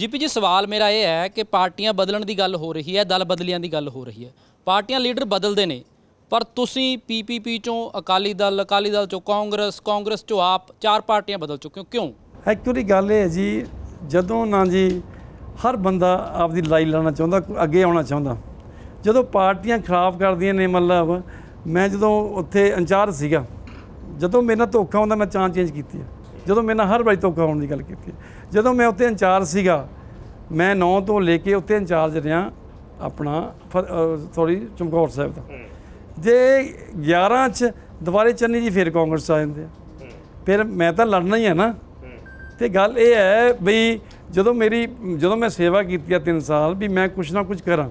GP ਜੀ ਸਵਾਲ ਮੇਰਾ ਇਹ ਹੈ ਕਿ ਪਾਰਟੀਆਂ ਬਦਲਣ ਦੀ ਗੱਲ ਹੋ ਰਹੀ ਹੈ ਦਲ ਬਦਲੀਆਂ ਦੀ ਗੱਲ ਹੋ ਰਹੀ ਹੈ ਪਾਰਟੀਆਂ ਲੀਡਰ ਬਦਲਦੇ ਨੇ ਪਰ ਤੁਸੀਂ ਪੀਪੀਪੀ ਚੋਂ ਅਕਾਲੀ ਦਲ ਅਕਾਲੀ ਦਲ ਚੋਂ ਕਾਂਗਰਸ ਕਾਂਗਰਸ ਚੋਂ ਆਪ ਚਾਰ ਪਾਰਟੀਆਂ ਬਦਲ ਚੁੱਕੇ ਹੋ ਕਿਉਂ ਐਕਚੁਅਲੀ ਗੱਲ ਇਹ ਹੈ ਜੀ ਜਦੋਂ ਨਾ ਜੀ ਹਰ ਬੰਦਾ ਆਪਦੀ ਲੜਾਈ ਲੜਨਾ ਚਾਹੁੰਦਾ ਅੱਗੇ ਆਉਣਾ ਚਾਹੁੰਦਾ ਜਦੋਂ ਪਾਰਟੀਆਂ ਖਰਾਬ ਕਰਦੀਆਂ ਨੇ ਮਤਲਬ ਮੈਂ ਜਦੋਂ ਉੱਥੇ ਇੰਚਾਰਜ ਸੀਗਾ ਜਦੋਂ ਮੇਰੇ ਨਾਲ ਧੋਖਾ ਹੁੰਦਾ ਮੈਂ ਚਾਂ ਚੇਂਜ ਕੀਤੀ ਹੈ ਜਦੋਂ ਮੇਰੇ ਨਾਲ ਹਰ ਵਾਰੀ ਤੋਕਾ ਹੋਣ ਦੀ ਗੱਲ ਕੀਤੀ ਜਦੋਂ ਮੈਂ ਉੱਤੇ ਇੰਚਾਰਜ ਸੀਗਾ ਮੈਂ 9 ਤੋਂ ਲੈ ਕੇ ਉੱਤੇ ਇੰਚਾਰਜ ਰਿਆਂ ਆਪਣਾ ਸੌਰੀ ਚਮਕੌਰ ਸਾਹਿਬ ਦਾ ਜੇ 11 ਚ ਦੁਬਾਰੇ ਚੰਨੀ ਜੀ ਫਿਰ ਕਾਂਗਰਸ ਆ ਜਾਂਦੇ ਫਿਰ ਮੈਂ ਤਾਂ ਲੜਨਾ ਹੀ ਹੈ ਨਾ ਤੇ ਗੱਲ ਇਹ ਹੈ ਵੀ ਜਦੋਂ ਮੇਰੀ ਜਦੋਂ ਮੈਂ ਸੇਵਾ ਕੀਤੀ ਆ 3 ਸਾਲ ਵੀ ਮੈਂ ਕੁਛ ਨਾ ਕੁਛ ਕਰਾਂ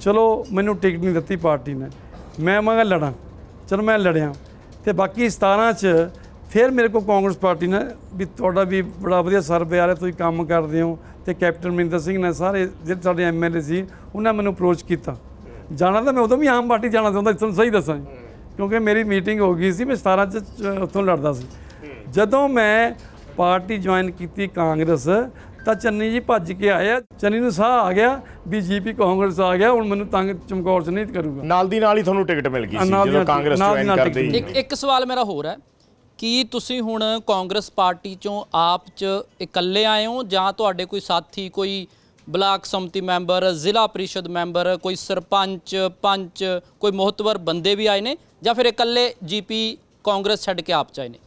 ਚਲੋ ਮੈਨੂੰ ਟਿਕਟ ਨਹੀਂ ਦਿੱਤੀ ਪਾਰਟੀ ਨੇ ਮੈਂ ਮੰਗਾ ਲੜਾਂ ਚਲੋ ਮੈਂ ਲੜਿਆ ਤੇ ਬਾਕੀ 17 ਚ ਫਿਰ ਮੇਰੇ ਕੋਲ ਕਾਂਗਰਸ ਪਾਰਟੀ ਨੇ ਵੀ ਤੁਹਾਡਾ ਵੀ ਬੜਾ ਵਧੀਆ ਸਰਵੇ ਆ ਰਿਹਾ ਤੁਸੀਂ ਕੰਮ ਕਰਦੇ ਹੋ ਤੇ ਕੈਪਟਨ ਮਿੰਦਰ ਸਿੰਘ ਨੇ ਸਾਰੇ ਜਿਹੜੇ ਸਾਡੇ ਐਮਐਲਏ ਸੀ ਉਹਨਾਂ ਮੈਨੂੰ ਅਪਰੋਚ ਕੀਤਾ ਜਾਣਾ ਤਾਂ ਮੈਂ ਉਦੋਂ ਵੀ ਆਮ ਪਾਰਟੀ ਜਾਣਾ ਚਾਹੁੰਦਾ ਤੁਹਾਨੂੰ ਸਹੀ ਦੱਸਾਂ ਕਿਉਂਕਿ ਮੇਰੀ ਮੀਟਿੰਗ ਹੋ ਗਈ ਸੀ ਮੈਂ 17 ਚ ਉੱਥੋਂ ਲੜਦਾ ਸੀ ਜਦੋਂ ਮੈਂ ਪਾਰਟੀ ਜੁਆਇਨ ਕੀਤੀ ਕਾਂਗਰਸ ਤਾਂ ਚੰਨੀ ਜੀ ਭੱਜ ਕੇ ਆਇਆ ਚੰਨੀ ਨੂੰ ਸਾਹ ਆ ਗਿਆ ਵੀ ਜੀਪੀ ਕਾਂਗਰਸ ਆ ਗਿਆ ਹੁਣ ਮੈਨੂੰ ਤੰਗ ਚਮਕੌਰ ਚ ਨਹੀਂ ਕਰੂਗਾ ਨਾਲ ਦੀ ਨਾਲ ਹੀ ਤੁਹਾਨੂੰ ਟਿਕਟ ਮਿਲ ਗਈ ਸੀ ਜਦੋਂ ਕਾਂਗਰਸ ਜੁਆਇਨ ਕਰਦੇ ਇੱਕ ਇੱਕ ਸਵਾਲ ਮੇਰਾ ਹੋਰ ਹੈ ਕੀ ਤੁਸੀਂ ਹੁਣ ਕਾਂਗਰਸ ਪਾਰਟੀ ਚੋਂ ਆਪ ਚ ਇਕੱਲੇ ਆਏ ਹੋ ਜਾਂ ਤੁਹਾਡੇ ਕੋਈ ਸਾਥੀ ਕੋਈ ਬਲਾਕ ਸੰਮਤੀ ਮੈਂਬਰ ਜ਼ਿਲ੍ਹਾ ਪ੍ਰੀਸ਼ਦ ਮੈਂਬਰ ਕੋਈ ਸਰਪੰਚ ਪੰਚ ਕੋਈ ਮਹਤਵਰ ਬੰਦੇ ਵੀ ਆਏ ਨੇ ਜਾਂ ਫਿਰ ਇਕੱਲੇ ਜੀਪੀ ਕਾਂਗਰਸ ਛੱਡ ਕੇ ਆਪ ਚ ਆਏ ਨੇ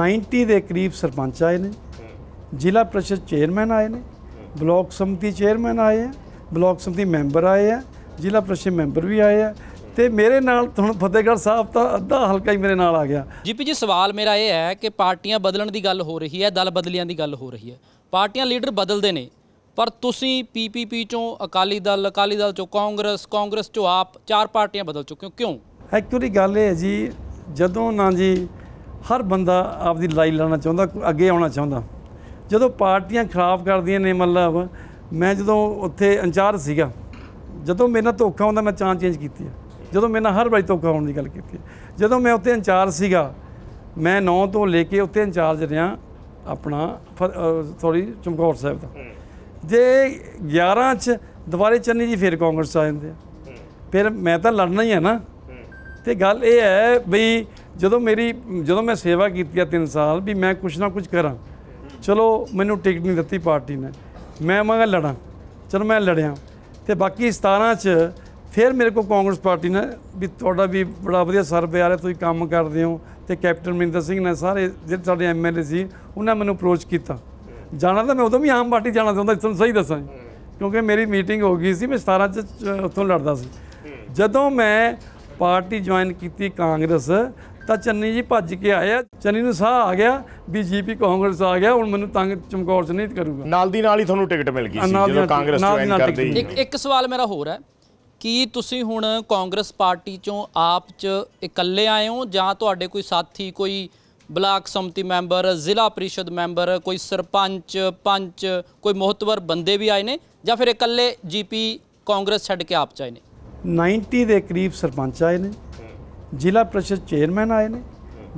90 ਦੇ ਕਰੀਬ ਸਰਪੰਚ ਆਏ ਨੇ ਜ਼ਿਲ੍ਹਾ ਪ੍ਰੀਸ਼ਦ ਚੇਅਰਮੈਨ ਆਏ ਨੇ ਬਲਾਕ ਸੰਮਤੀ ਚੇਅਰਮੈਨ ਆਏ ਆ ਬਲਾਕ ਸੰਮਤੀ ਮੈਂਬਰ ਆਏ ਆ ਜ਼ਿਲ੍ਹਾ ਪ੍ਰੀਸ਼ਦ ਮੈਂਬਰ ਵੀ ਆਏ ਆ ਤੇ ਮੇਰੇ ਨਾਲ ਹੁਣ ਫਤੇਗੜ ਸਾਹਿਬ ਤਾਂ ਅੱਧਾ ਹਲਕਾ ਹੀ ਮੇਰੇ ਨਾਲ ਆ ਗਿਆ ਜੀਪੀ ਜੀ ਸਵਾਲ ਮੇਰਾ ਇਹ ਹੈ ਕਿ ਪਾਰਟੀਆਂ ਬਦਲਣ ਦੀ ਗੱਲ ਹੋ ਰਹੀ ਹੈ ਦਲ ਬਦਲੀਆਂ ਦੀ ਗੱਲ ਹੋ ਰਹੀ ਹੈ ਪਾਰਟੀਆਂ ਲੀਡਰ ਬਦਲਦੇ ਨੇ ਪਰ ਤੁਸੀਂ ਪੀਪੀਪੀ ਚੋਂ ਅਕਾਲੀ ਦਲ ਅਕਾਲੀ ਦਲ ਚੋਂ ਕਾਂਗਰਸ ਕਾਂਗਰਸ ਚੋਂ ਆਪ ਚਾਰ ਪਾਰਟੀਆਂ ਬਦਲ ਚੁੱਕੇ ਹੋ ਕਿਉਂ ਐਕਚੁਅਲੀ ਗੱਲ ਇਹ ਹੈ ਜੀ ਜਦੋਂ ਨਾ ਜੀ ਹਰ ਬੰਦਾ ਆਪਦੀ ਲੜਾਈ ਲੜਨਾ ਚਾਹੁੰਦਾ ਅੱਗੇ ਆਉਣਾ ਚਾਹੁੰਦਾ ਜਦੋਂ ਪਾਰਟੀਆਂ ਖਰਾਬ ਕਰਦੀਆਂ ਨੇ ਮਤਲਬ ਮੈਂ ਜਦੋਂ ਉੱਥੇ ਇੰਚਾਰਜ ਸੀਗਾ ਜਦੋਂ ਮੇਰੇ ਨਾਲ ਧੋਖਾ ਹੁੰਦਾ ਮੈਂ ਚਾਂ ਚੇਂਜ ਕੀਤੀ ਹੈ ਜਦੋਂ ਮੇਰੇ ਨਾਲ ਹਰ ਵਾਰੀ ਤੋਕਾ ਹੋਣ ਦੀ ਗੱਲ ਕੀਤੀ ਜਦੋਂ ਮੈਂ ਉੱਤੇ ਇੰਚਾਰਜ ਸੀਗਾ ਮੈਂ 9 ਤੋਂ ਲੈ ਕੇ ਉੱਤੇ ਇੰਚਾਰਜ ਰਿਆਂ ਆਪਣਾ ਥੋੜੀ ਚਮਕੌਰ ਸਾਹਿਬ ਦਾ ਜੇ 11 ਚ ਦੁਬਾਰੇ ਚੰਨੀ ਜੀ ਫਿਰ ਕਾਂਗਰਸ ਆ ਜਾਂਦੇ ਆ ਫਿਰ ਮੈਂ ਤਾਂ ਲੜਨਾ ਹੀ ਹੈ ਨਾ ਤੇ ਗੱਲ ਇਹ ਹੈ ਵੀ ਜਦੋਂ ਮੇਰੀ ਜਦੋਂ ਮੈਂ ਸੇਵਾ ਕੀਤੀ ਆ 3 ਸਾਲ ਵੀ ਮੈਂ ਕੁਛ ਨਾ ਕੁਛ ਕਰਾਂ ਚਲੋ ਮੈਨੂੰ ਟਿਕਟ ਨਹੀਂ ਦਿੱਤੀ ਪਾਰਟੀ ਨੇ ਮੈਂ ਮੰਗਾ ਲੜਾਂ ਚਲ ਮੈਂ ਲੜਿਆ ਤੇ ਬਾਕੀ 17 ਚ ਫਿਰ ਮੇਰੇ ਕੋਲ ਕਾਂਗਰਸ ਪਾਰਟੀ ਨੇ ਵੀ ਤੁਹਾਡਾ ਵੀ ਬੜਾ ਵਧੀਆ ਸਰਵੇ ਆ ਰਿਹਾ ਤੁਸੀਂ ਕੰਮ ਕਰਦੇ ਹੋ ਤੇ ਕੈਪਟਨ ਮਿੰਦਰ ਸਿੰਘ ਨੇ ਸਾਰੇ ਜਿਹੜੇ ਸਾਡੇ ਐਮਐਲਏ ਸੀ ਉਹਨਾਂ ਮੈਨੂੰ ਅਪਰੋਚ ਕੀਤਾ ਜਾਣਾ ਤਾਂ ਮੈਂ ਉਦੋਂ ਵੀ ਆਮ ਪਾਰਟੀ ਜਾਣਾ ਚਾਹੁੰਦਾ ਤੁਹਾਨੂੰ ਸਹੀ ਦੱਸਾਂ ਕਿਉਂਕਿ ਮੇਰੀ ਮੀਟਿੰਗ ਹੋ ਗਈ ਸੀ ਮੈਂ 17 ਚ ਉੱਥੋਂ ਲੜਦਾ ਸੀ ਜਦੋਂ ਮੈਂ ਪਾਰਟੀ ਜੁਆਇਨ ਕੀਤੀ ਕਾਂਗਰਸ ਤਾਂ ਚੰਨੀ ਜੀ ਭੱਜ ਕੇ ਆਇਆ ਚੰਨੀ ਨੂੰ ਸਾਹ ਆ ਗਿਆ ਵੀ ਜੀਪੀ ਕਾਂਗਰਸ ਆ ਗਿਆ ਹੁਣ ਮੈਨੂੰ ਤੰਗ ਚਮਕੌਰ ਚ ਨਹੀਂ ਕਰੂਗਾ ਨਾਲ ਦੀ ਨਾਲ ਹੀ ਤੁਹਾਨੂੰ ਟਿਕਟ ਮਿਲ ਗਈ ਸੀ ਜਦੋਂ ਕਾਂਗਰਸ ਜੁਆਇਨ ਕਰਦੇ ਇੱਕ ਇੱਕ ਸਵਾਲ ਮੇਰਾ ਹੋਰ ਹੈ ਕੀ ਤੁਸੀਂ ਹੁਣ ਕਾਂਗਰਸ ਪਾਰਟੀ ਚੋਂ ਆਪ ਚ ਇਕੱਲੇ ਆਏ ਹੋ ਜਾਂ ਤੁਹਾਡੇ ਕੋਈ ਸਾਥੀ ਕੋਈ ਬਲਾਕ ਸੰਮਤੀ ਮੈਂਬਰ ਜ਼ਿਲ੍ਹਾ ਪ੍ਰੀਸ਼ਦ ਮੈਂਬਰ ਕੋਈ ਸਰਪੰਚ ਪੰਚ ਕੋਈ ਮਹਤਵਰ ਬੰਦੇ ਵੀ ਆਏ ਨੇ ਜਾਂ ਫਿਰ ਇਕੱਲੇ ਜੀਪੀ ਕਾਂਗਰਸ ਛੱਡ ਕੇ ਆਪ ਚ ਆਏ ਨੇ 90 ਦੇ ਕਰੀਬ ਸਰਪੰਚ ਆਏ ਨੇ ਜ਼ਿਲ੍ਹਾ ਪ੍ਰੀਸ਼ਦ ਚੇਅਰਮੈਨ ਆਏ ਨੇ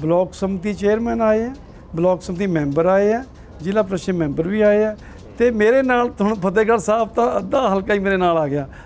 ਬਲਾਕ ਸੰਮਤੀ ਚੇਅਰਮੈਨ ਆਏ ਆ ਬਲਾਕ ਸੰਮਤੀ ਮੈਂਬਰ ਆਏ ਆ ਜ਼ਿਲ੍ਹਾ ਪ੍ਰੀਸ਼ਦ ਮੈਂਬਰ ਵੀ ਆਏ ਆ ਤੇ ਮੇਰੇ ਨਾਲ ਹੁਣ ਫਤਿਹਗੜ੍ਹ ਸਾਹਿਬ ਤਾਂ ਅੱਧਾ ਹਲਕਾ ਹੀ ਮੇਰੇ ਨਾਲ ਆ ਗਿਆ